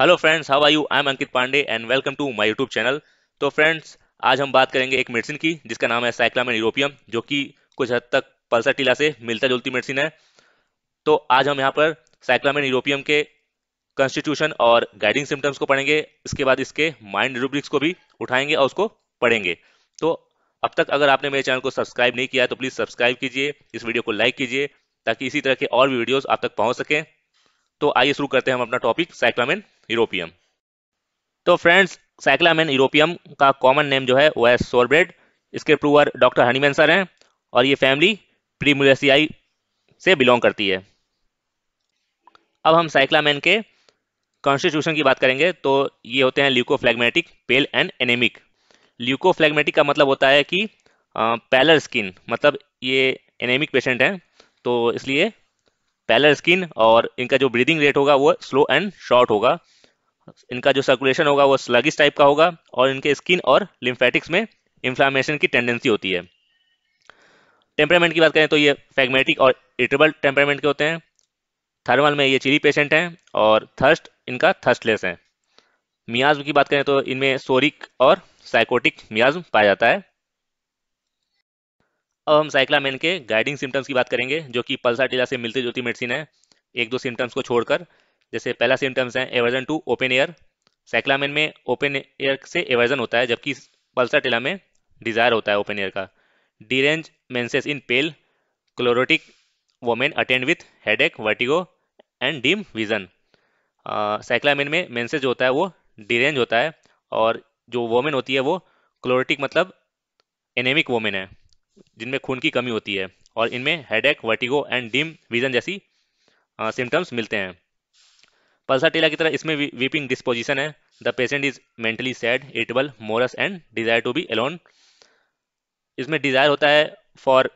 Hello friends how are you I am Ankit Pandey and welcome to my YouTube channel तो friends आज हम बात करेंगे एक मेडिसिन की जिसका नाम है साइक्लामिन यूरोपियम जो कि कुछ हद तक पल्सर टीला से मिलता जुलती मेडिसिन है तो आज हम यहाँ पर साइक्लामिन यूरोपियम के कंस्टिट्यूशन और गाइडिंग सिम्टम्स को पढ़ेंगे इसके बाद इसके माइंड रूब्रिक्स को भी उठाएंगे और उसको पढ़ेंगे तो अब तक अगर आपने मेरे चैनल को सब्सक्राइब नहीं किया तो प्लीज़ सब्सक्राइब कीजिए इस वीडियो को लाइक कीजिए ताकि इसी तरह के और भी वीडियोज़ आप तक पहुँच सकें तो आइए शुरू करते हैं हम अपना टॉपिक साइक्लामिन यूरोपियम तो फ्रेंड्स साइक्लामेन यूरोपियम का कॉमन नेम जो है वह है सोरब्रेड इसके प्रूवर डॉक्टर हनीमैन सर हैं और ये फैमिली प्रीमुलेसियाई से बिलोंग करती है अब हम साइक्लामेन के कॉन्स्टिट्यूशन की बात करेंगे तो ये होते हैं ल्यूकोफ्लेगमेटिक पेल एंड एनेमिक ल्यूकोफ्लेगमेटिक का मतलब होता है कि पैलर स्किन मतलब ये एनेमिक पेशेंट हैं तो इसलिए पैलर स्किन और इनका जो ब्रीदिंग रेट होगा वो स्लो एंड शॉर्ट होगा इनका जो सर्कुलेशन होगा वो स्लगिस टाइप का होगा और इनके स्किन और लिम्फेटिक्स में इन्फ्लामेशन की टेंडेंसी होती है टेम्परामेंट की बात करें तो ये फैगमेटिक और इटेबल टेम्परामेंट के होते हैं थर्मल में ये चिली पेशेंट हैं और थर्स्ट इनका थर्स्टलेस है मियाज्म की बात करें तो इनमें सोरिक और साइकोटिक मियाज्म पाया जाता है अब हम साइक्लामेन के गाइडिंग सिम्टम्स की बात करेंगे जो कि पल्सा टीला से मिलती जुलती मेडिसिन है एक दो सिम्टम्स को छोड़कर जैसे पहला सिम्टम्स है aversion to open air cyclamen में ओपन एयर से एवर्जन होता है जबकि पल्सर टेला में डिजायर होता है ओपन एयर का derange menses in pale chlorotic women attend with headache vertigo and dim vision cyclamen में मेंसेस जो होता है वो डीरेंज होता है और जो वोमेन होती है वो क्लोरोटिक मतलब एनेमिक वोमेन है जिनमें खून की कमी होती है और इनमें headache vertigo and dim vision जैसी सिम्टम्स मिलते हैं टेला की तरह इसमें वीपिंग डिस्पोजिशन है the patient is mentally sad irritable morose and desire to be alone इसमें डिजायर होता है फॉर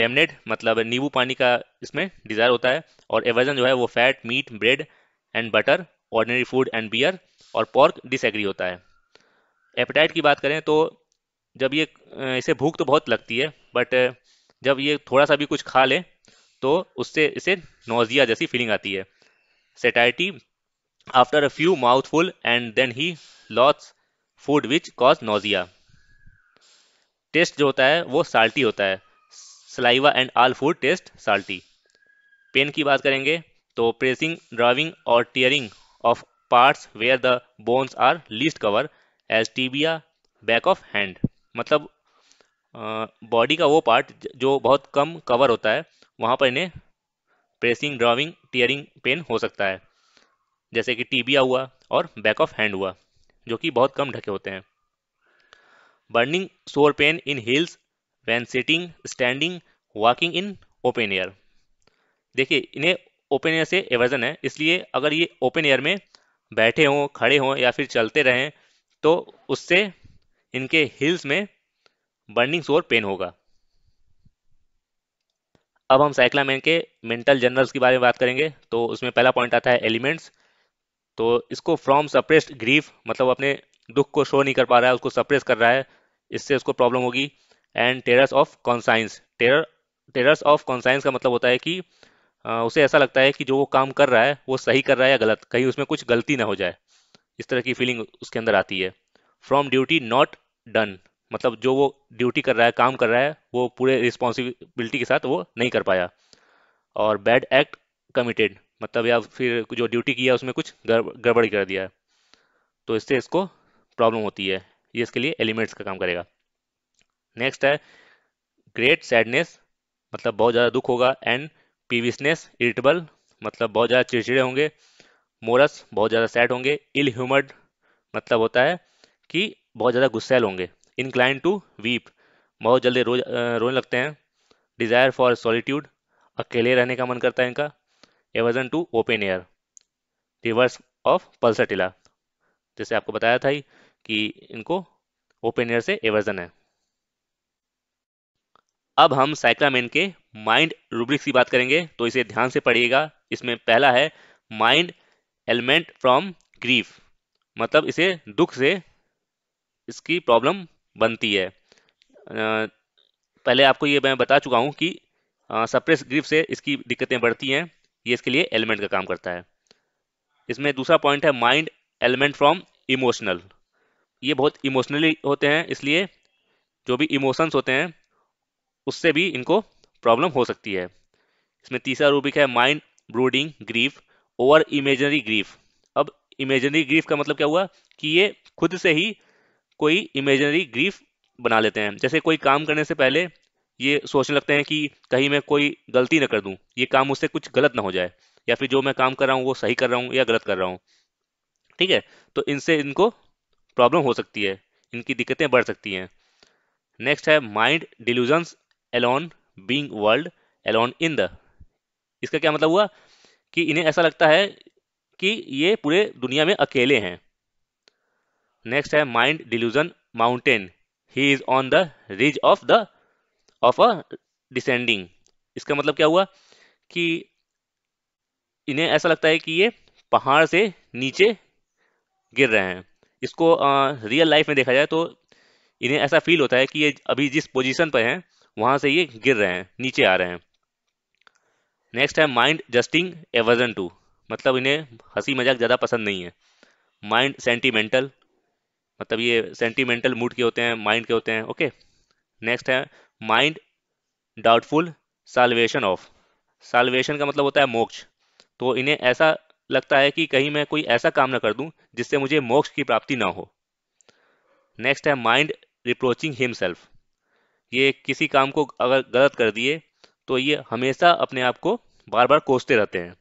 लेमनेड मतलब नींबू पानी का इसमें डिजायर होता है और एवर्जन जो है वो fat meat bread and butter ordinary food and beer और पॉर्क डिसग्री होता है एपेटाइट की बात करें तो जब ये इसे भूख तो बहुत लगती है बट जब ये थोड़ा सा भी कुछ खा ले तो उससे इसे नोजिया जैसी फीलिंग आती है satiety after a few mouthful and then he lots food which cause nausea taste जो होता है वो साल्टी होता है saliva and all food taste salty pain की बात करेंगे तो प्रेसिंग ड्राविंग और tearing of parts where the bones are least cover as tibia back of hand मतलब बॉडी का वो पार्ट जो बहुत कम कवर होता है वहाँ पर इन्हें प्रेसिंग ड्राविंग टीयरिंग पेन हो सकता है जैसे कि टीबिया हुआ और बैक ऑफ हैंड हुआ जो कि बहुत कम ढके होते हैं burning sore pain in heels when sitting standing walking in open air देखिए इन्हें ओपन एयर से एवर्जन है इसलिए अगर ये ओपन एयर में बैठे हों खड़े हों या फिर चलते रहें तो उससे इनके हिल्स में बर्निंग सोर पेन होगा अब हम साइक्लामेन के मेंटल जर्नल्स के बारे में बात करेंगे तो उसमें पहला पॉइंट आता है एलिमेंट्स तो इसको फ्रॉम सप्रेस्ड ग्रीफ मतलब अपने दुख को शो नहीं कर पा रहा है उसको सप्रेस कर रहा है इससे उसको प्रॉब्लम होगी and terrors of conscience terror terrors of conscience का मतलब होता है कि उसे ऐसा लगता है कि जो वो काम कर रहा है वो सही कर रहा है या गलत कहीं उसमें कुछ गलती ना हो जाए इस तरह की फीलिंग उसके अंदर आती है फ्रॉम ड्यूटी नॉट डन मतलब जो वो ड्यूटी कर रहा है काम कर रहा है वो पूरे रिस्पॉन्सिबिलिटी के साथ वो नहीं कर पाया और बैड एक्ट कमिटेड मतलब या फिर जो ड्यूटी किया उसमें कुछ गड़बड़ कर दिया तो इससे इसको प्रॉब्लम होती है ये इसके लिए एलिमेंट्स का काम करेगा नेक्स्ट है ग्रेट सैडनेस मतलब बहुत ज़्यादा दुख होगा एंड पीविसनेस इरिटेबल मतलब बहुत ज़्यादा चिड़चिड़े होंगे मोरस बहुत ज़्यादा सैड होंगे इल ह्यूमर्ड मतलब होता है कि बहुत ज़्यादा गुस्सेल होंगे इनक्लाइन टू वीप बहुत जल्दी रो रोने लगते हैं डिज़ायर फॉर सॉलिट्यूड अकेले रहने का मन करता है इनका aversion to open air reverse of pulsatilla जैसे आपको बताया था ही कि इनको ओपन एयर से एवर्जन है अब हम साइक्लामेन के माइंड रूब्रिक्स की बात करेंगे तो इसे ध्यान से पढ़िएगा इसमें पहला है माइंड एलिमेंट फ्रॉम ग्रीफ मतलब इसे दुख से इसकी प्रॉब्लम बनती है पहले आपको ये मैं बता चुका हूँ कि सप्रेस ग्रिप से इसकी दिक्कतें बढ़ती हैं ये इसके लिए एलिमेंट का काम करता है इसमें दूसरा पॉइंट है माइंड एलिमेंट फ्रॉम इमोशनल ये बहुत इमोशनली होते हैं इसलिए जो भी इमोशंस होते हैं उससे भी इनको प्रॉब्लम हो सकती है इसमें तीसरा रूबिक है mind brooding grief over imaginary grief अब इमेजनरी ग्रीफ का मतलब क्या हुआ कि ये खुद से ही कोई इमेजनरी ग्रीफ बना लेते हैं जैसे कोई काम करने से पहले ये सोचने लगते हैं कि कहीं मैं कोई गलती ना कर दूं ये काम मुझसे कुछ गलत ना हो जाए या फिर जो मैं काम कर रहा हूँ वो सही कर रहा हूँ या गलत कर रहा हूँ ठीक है तो इनसे इनको प्रॉब्लम हो सकती है इनकी दिक्कतें बढ़ सकती हैं नेक्स्ट है mind delusions alone being world alone in the इसका क्या मतलब हुआ कि इन्हें ऐसा लगता है कि ये पूरे दुनिया में अकेले हैं नेक्स्ट है mind delusion mountain he is on the ridge of the of a descending इसका मतलब क्या हुआ कि इन्हें ऐसा लगता है कि ये पहाड़ से नीचे गिर रहे हैं इसको रियल लाइफ में देखा जाए तो इन्हें ऐसा फील होता है कि ये अभी जिस पोजीशन पर हैं वहां से ये गिर रहे हैं नीचे आ रहे हैं नेक्स्ट है माइंड जस्टिंग एवर्जन टू मतलब इन्हें हंसी मजाक ज़्यादा पसंद नहीं है माइंड सेंटिमेंटल मतलब ये सेंटिमेंटल मूड के होते हैं माइंड के होते हैं ओके नेक्स्ट है mind doubtful salvation of salvation का मतलब होता है मोक्ष तो इन्हें ऐसा लगता है कि कहीं मैं कोई ऐसा काम ना कर दूं जिससे मुझे मोक्ष की प्राप्ति ना हो नेक्स्ट है माइंड रिप्रोचिंग हिमसेल्फ ये किसी काम को अगर गलत कर दिए तो ये हमेशा अपने आप को बार बार कोसते रहते हैं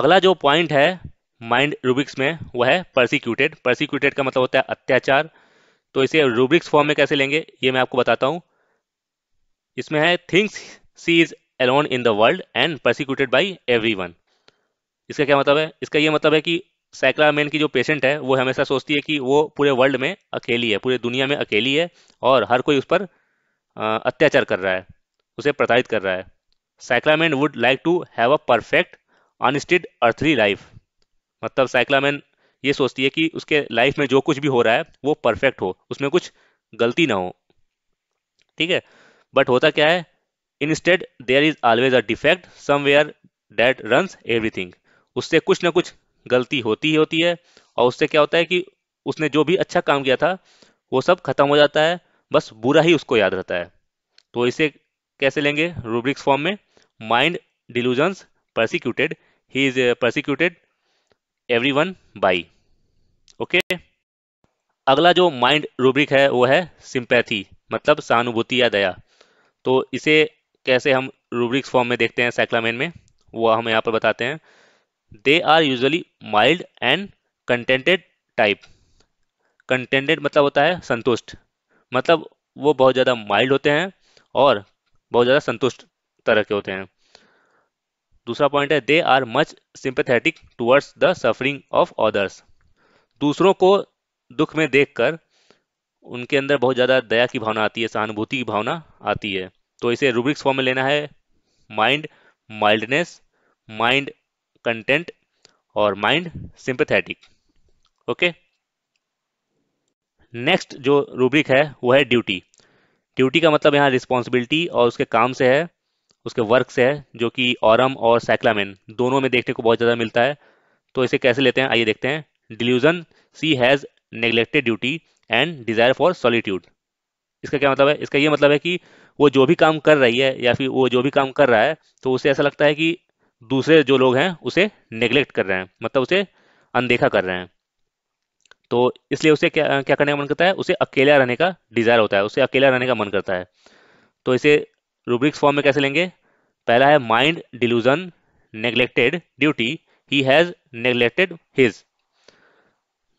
अगला जो पॉइंट है माइंड रूब्रिक्स में वह है परसिक्यूटेड परसिक्यूटेड का मतलब होता है अत्याचार तो इसे रूब्रिक्स फॉर्म में कैसे लेंगे ये मैं आपको बताता हूं इसमें है things she is alone in the world and persecuted by every इसका क्या मतलब है इसका ये मतलब है कि सैक्रामेन की जो पेशेंट है वो हमेशा सोचती है कि वो पूरे वर्ल्ड में अकेली है पूरे दुनिया में अकेली है और हर कोई उस पर अत्याचार कर रहा है उसे प्रताड़ित कर रहा है cyclamen would like to have a perfect unstained earthly life मतलब साइक्लामैन ये सोचती है कि उसके लाइफ में जो कुछ भी हो रहा है वो परफेक्ट हो उसमें कुछ गलती ना हो ठीक है बट होता क्या है instead there is always a defect somewhere that runs everything उससे कुछ ना कुछ गलती होती ही होती है और उससे क्या होता है कि उसने जो भी अच्छा काम किया था वो सब खत्म हो जाता है बस बुरा ही उसको याद रहता है तो इसे कैसे लेंगे रूब्रिक्स फॉर्म में mind delusions persecuted he is persecuted everyone by okay अगला जो माइंड रूब्रिक है वो है सिंपैथी मतलब सहानुभूति या दया तो इसे कैसे हम रूब्रिक्स फॉर्म में देखते हैं साइक्लामेन में वो हम यहाँ पर बताते हैं they are usually mild and contented type contented मतलब होता है संतुष्ट मतलब वो बहुत ज़्यादा माइल्ड होते हैं और बहुत ज़्यादा संतुष्ट तरह के होते हैं दूसरा पॉइंट है they are much sympathetic towards the suffering of others दूसरों को दुख में देखकर उनके अंदर बहुत ज़्यादा दया की भावना आती है सहानुभूति की भावना आती है तो इसे रूब्रिक्स फॉर्म में लेना है माइंड माइल्डनेस माइंड कंटेंट और माइंड सिंपथेटिक ओके नेक्स्ट जो रूब्रिक है वो है ड्यूटी ड्यूटी का मतलब यहाँ रिस्पॉन्सिबिलिटी और उसके काम से है उसके वर्क्स है जो कि औरम और साइक्लामेन दोनों में देखने को बहुत ज़्यादा मिलता है तो इसे कैसे लेते हैं आइए देखते हैं delusion she has neglected duty and desire for solitude इसका क्या मतलब है इसका ये मतलब है कि वो जो भी काम कर रही है या फिर वो जो भी काम कर रहा है तो उसे ऐसा लगता है कि दूसरे जो लोग हैं उसे नेग्लेक्ट कर रहे हैं मतलब उसे अनदेखा कर रहे हैं तो इसलिए उसे क्या क्या करने का मन करता है उसे अकेला रहने का डिज़ायर होता है उसे अकेला रहने का मन करता है तो इसे रूब्रिक्स फॉर्म में कैसे लेंगे पहला है mind delusion neglected duty he has neglected his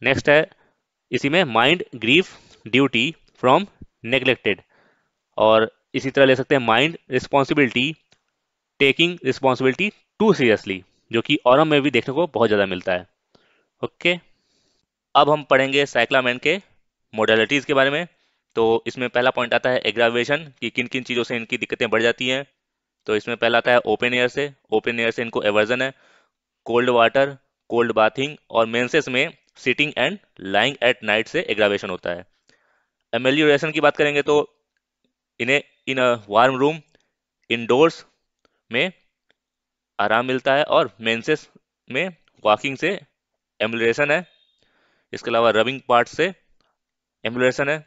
next है इसी में mind grief duty from neglected और इसी तरह ले सकते हैं mind responsibility taking responsibility too seriously जो कि औरम में भी देखने को बहुत ज़्यादा मिलता है ओके okay? अब हम पढ़ेंगे साइक्लामैन के मोडलिटीज के बारे में तो इसमें पहला पॉइंट आता है एग्रावेशन कि किन किन चीज़ों से इनकी दिक्कतें बढ़ जाती हैं तो इसमें पहला आता है ओपन एयर से ओपन एयर से इनको एवर्जन है कोल्ड वाटर कोल्ड बाथिंग और मेन्सेस में sitting and lying at night से एग्रावेशन होता है एमेल्यूरेशन की बात करेंगे तो इन्हें इन वार्म रूम इनडोर्स में आराम मिलता है और मेन्सेस में वॉकिंग से एमेशन है इसके अलावा रबिंग पार्ट से एम्बुलेशन है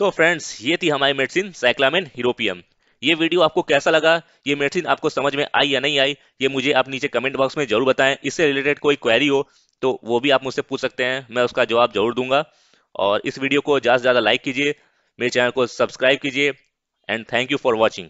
तो फ्रेंड्स ये थी हमारी मेडिसिन साइक्लामेन हीरोपियम ये वीडियो आपको कैसा लगा ये मेडिसिन आपको समझ में आई या नहीं आई ये मुझे आप नीचे कमेंट बॉक्स में जरूर बताएं इससे रिलेटेड कोई क्वेरी हो तो वो भी आप मुझसे पूछ सकते हैं मैं उसका जवाब जरूर दूंगा और इस वीडियो को ज़्यादा से ज़्यादा लाइक कीजिए मेरे चैनल को सब्सक्राइब कीजिए and thank you for watching